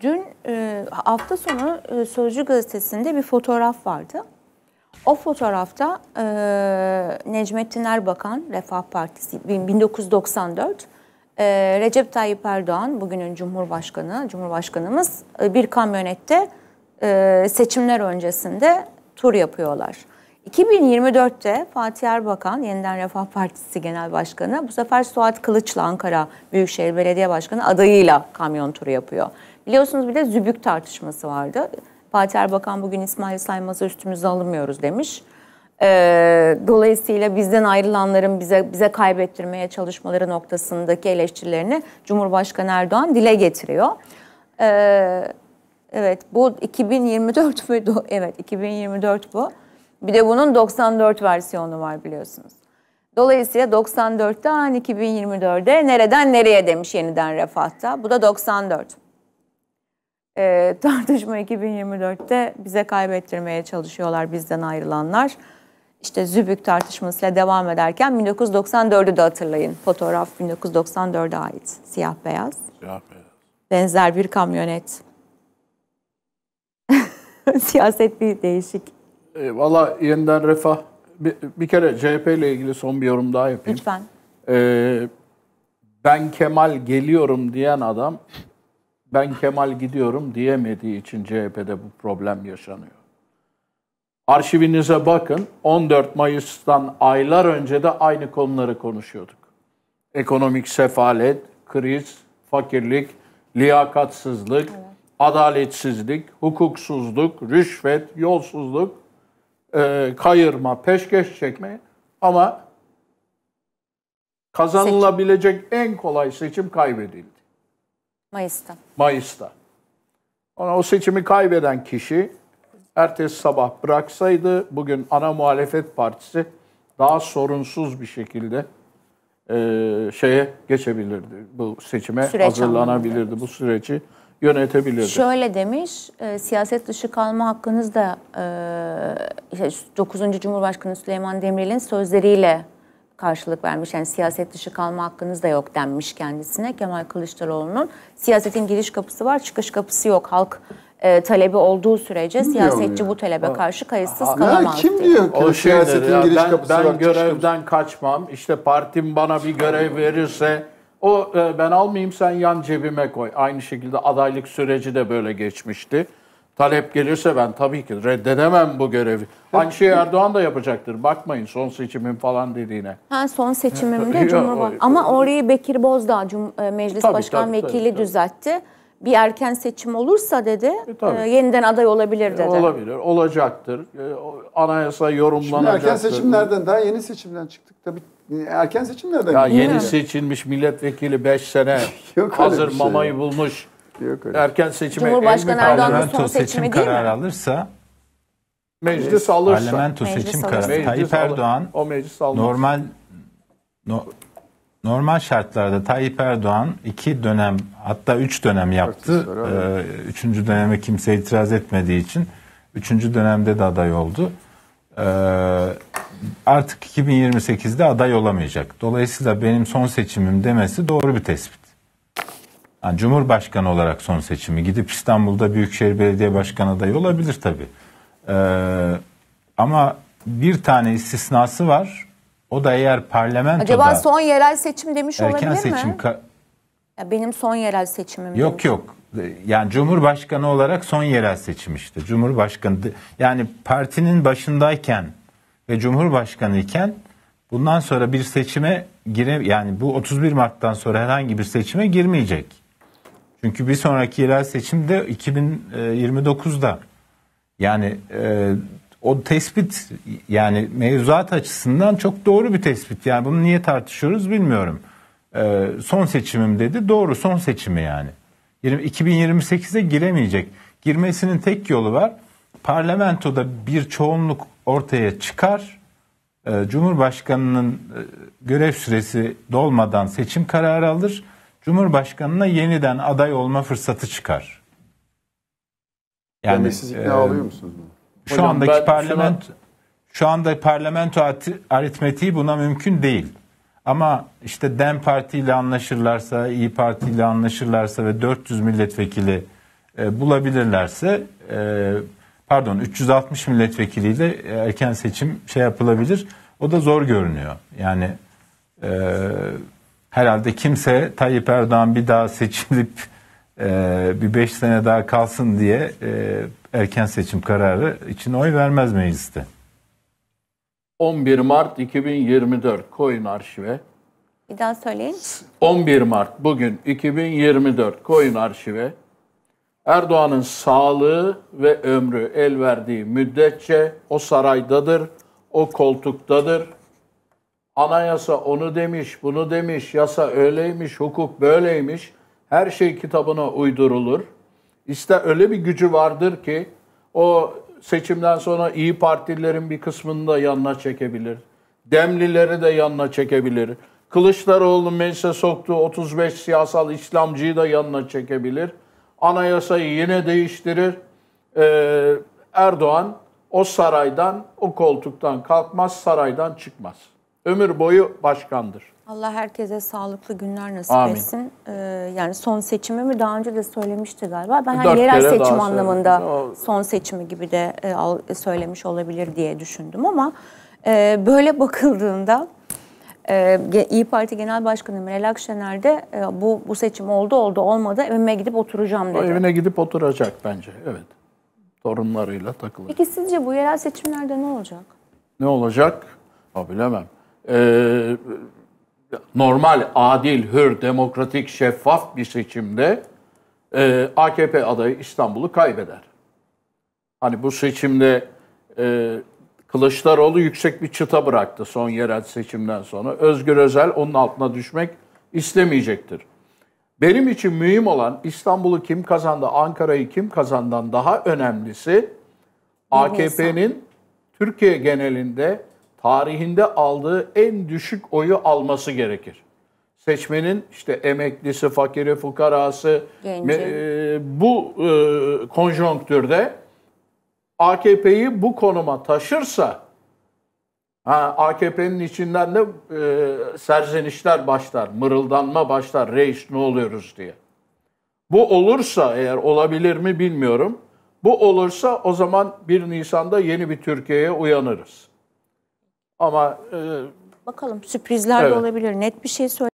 Dün e, hafta sonu e, Sözcü gazetesinde bir fotoğraf vardı. O fotoğrafta e, Necmettin Erbakan, Refah Partisi 1994, Recep Tayyip Erdoğan, bugünün Cumhurbaşkanı, Cumhurbaşkanımız e, bir kamyonette seçimler öncesinde tur yapıyorlar. 2024'te Fatih Erbakan, yeniden Refah Partisi Genel Başkanı, bu sefer Suat Kılıç'la Ankara Büyükşehir Belediye Başkanı adayıyla kamyon turu yapıyor. Biliyorsunuz bir de zübük tartışması vardı. Fatih Erbakan bugün İsmail Saymaz'ı üstümüze alamıyoruz demiş. Ee, dolayısıyla bizden ayrılanların bize bize kaybettirmeye çalışmaları noktasındaki eleştirilerini Cumhurbaşkanı Erdoğan dile getiriyor. Ee, evet bu 2024 bu evet 2024 bu. Bir de bunun 94 versiyonu var biliyorsunuz. Dolayısıyla 94'ten 2024'e nereden nereye demiş yeniden refahta. Bu da 94. E, ee, tartışma 2024'te bize kaybettirmeye çalışıyorlar bizden ayrılanlar. İşte Zübük tartışmasıyla devam ederken 1994'ü de hatırlayın. Fotoğraf 1994'e ait. Siyah beyaz. Siyah beyaz. Benzer bir kamyonet. Siyaset bir değişik. E, Valla yeniden refah. Bir, bir kere CHP ile ilgili son bir yorum daha yapayım. Lütfen. E, ben Kemal geliyorum diyen adam ben Kemal gidiyorum diyemediği için CHP'de bu problem yaşanıyor. Arşivinize bakın. 14 Mayıs'tan aylar önce de aynı konuları konuşuyorduk. Ekonomik sefalet, kriz, fakirlik, liyakatsızlık, evet. adaletsizlik, hukuksuzluk, rüşvet, yolsuzluk e, kayırma, peşkeş çekme ama kazanılabilecek seçim. en kolay seçim kaybedildi. Mayıs'ta. Mayıs'ta. Ona o seçimi kaybeden kişi ertesi sabah bıraksaydı bugün ana muhalefet partisi daha sorunsuz bir şekilde e, şeye geçebilirdi. Bu seçime Süreç hazırlanabilirdi. Anlamında. Bu süreci yönetebilirdi. Şöyle demiş, e, siyaset dışı kalma hakkınız da e, 9. Cumhurbaşkanı Süleyman Demirel'in sözleriyle karşılık vermiş. Yani siyaset dışı kalma hakkınız da yok denmiş kendisine Kemal Kılıçdaroğlu'nun. Siyasetin giriş kapısı var, çıkış kapısı yok. Halk e, talebi olduğu sürece siyasetçi bu talebe ha. karşı kayıtsız ha, kalamaz. Kim diyor, diyor ki o şey siyasetin ya, giriş ben, kapısı ben var, görevden kaçmam. işte partim bana bir görev verirse o e, ben almayayım sen yan cebime koy. Aynı şekilde adaylık süreci de böyle geçmişti. Talep gelirse ben tabii ki reddedemem bu görevi. Aynı şeyi Erdoğan da yapacaktır. Bakmayın son seçimim falan dediğine. Ha son seçimimde Cumhurbaşkanı. Ama orayı Bekir Bozdağ Cum e, Meclis tabii, Başkan tabii, Vekili tabii, tabii. düzeltti bir erken seçim olursa dedi e, e, yeniden aday olabilir e, dedi. olabilir, olacaktır. E, anayasa yorumlanacaktır. Şimdi erken seçimlerden daha yeni seçimden çıktık tabii. E, erken seçimlerden. Ya yeni mi? seçilmiş milletvekili 5 sene Yok hazır şey. mamayı bulmuş. Yok Erken seçime Cumhurbaşkanı Erdoğan'ın son seçimi seçim değil mi? alırsa, meclis alırsa. Parlamento seçim kararı. Tayyip alır. Erdoğan o meclis alır. normal no, normal şartlarda Tayyip Erdoğan iki dönem hatta üç dönem yaptı. Ee, üçüncü döneme kimse itiraz etmediği için üçüncü dönemde de aday oldu. Ee, artık 2028'de aday olamayacak. Dolayısıyla benim son seçimim demesi doğru bir tespit. Yani Cumhurbaşkanı olarak son seçimi gidip İstanbul'da Büyükşehir Belediye Başkanı adayı olabilir tabii. Ee, ama bir tane istisnası var. O da eğer parlamentoda... Acaba son yerel seçim demiş erken olabilir seçim mi? Ka- ya benim son yerel seçimim. Yok demiş. yok. Yani Cumhurbaşkanı olarak son yerel seçim işte. Cumhurbaşkanı yani partinin başındayken ve Cumhurbaşkanı iken bundan sonra bir seçime gire yani bu 31 Mart'tan sonra herhangi bir seçime girmeyecek. Çünkü bir sonraki yerel seçim de 2029'da. E, yani e, o tespit yani mevzuat açısından çok doğru bir tespit. Yani bunu niye tartışıyoruz bilmiyorum. Ee, son seçimim dedi. Doğru son seçimi yani. 2028'e giremeyecek. Girmesinin tek yolu var. Parlamentoda bir çoğunluk ortaya çıkar. Ee, Cumhurbaşkanının e, görev süresi dolmadan seçim kararı alır. Cumhurbaşkanına yeniden aday olma fırsatı çıkar. Yani, yani siz ikna e, alıyor musunuz bunu? Şu Hocam, andaki parlamento şu anda parlamento aritmetiği buna mümkün değil. Ama işte DEM Parti ile anlaşırlarsa, İyi Parti ile anlaşırlarsa ve 400 milletvekili e, bulabilirlerse e, pardon 360 milletvekiliyle e, erken seçim şey yapılabilir. O da zor görünüyor. Yani e, herhalde kimse Tayyip Erdoğan bir daha seçilip e, bir beş sene daha kalsın diye e, erken seçim kararı için oy vermez mecliste. 11 Mart 2024 Koyun Arşive. Bir daha söyleyin. 11 Mart bugün 2024 Koyun Arşive. Erdoğan'ın sağlığı ve ömrü el verdiği müddetçe o saraydadır, o koltuktadır. Anayasa onu demiş, bunu demiş, yasa öyleymiş, hukuk böyleymiş. Her şey kitabına uydurulur. İşte öyle bir gücü vardır ki o seçimden sonra iyi partilerin bir kısmını da yanına çekebilir. Demlileri de yanına çekebilir. Kılıçdaroğlu meclise soktuğu 35 siyasal İslamcıyı da yanına çekebilir. Anayasayı yine değiştirir. Ee, Erdoğan o saraydan, o koltuktan kalkmaz, saraydan çıkmaz ömür boyu başkandır. Allah herkese sağlıklı günler nasip Amin. etsin. Ee, yani son seçimi mi daha önce de söylemişti galiba. Ben hani yerel seçim anlamında söyledim. son seçimi gibi de e, söylemiş olabilir diye düşündüm ama e, böyle bakıldığında e, İyi Parti Genel Başkanı Meral Akşener de e, bu bu seçim oldu oldu olmadı evime gidip oturacağım dedi. O evine gidip oturacak bence evet. Torunlarıyla takılacak. Peki sizce bu yerel seçimlerde ne olacak? Ne olacak? Ha, bilemem e, normal, adil, hür, demokratik, şeffaf bir seçimde e, AKP adayı İstanbul'u kaybeder. Hani bu seçimde e, Kılıçdaroğlu yüksek bir çıta bıraktı son yerel seçimden sonra. Özgür Özel onun altına düşmek istemeyecektir. Benim için mühim olan İstanbul'u kim kazandı, Ankara'yı kim kazandan daha önemlisi AKP'nin Türkiye genelinde tarihinde aldığı en düşük oyu alması gerekir. Seçmenin işte emeklisi, fakiri, fukarası Genci. e, bu e, konjonktürde AKP'yi bu konuma taşırsa Ha, AKP'nin içinden de e, serzenişler başlar, mırıldanma başlar reis ne oluyoruz diye. Bu olursa eğer olabilir mi bilmiyorum. Bu olursa o zaman 1 Nisan'da yeni bir Türkiye'ye uyanırız. Ama e, Bakalım sürprizler evet. de olabilir. Net bir şey söyle.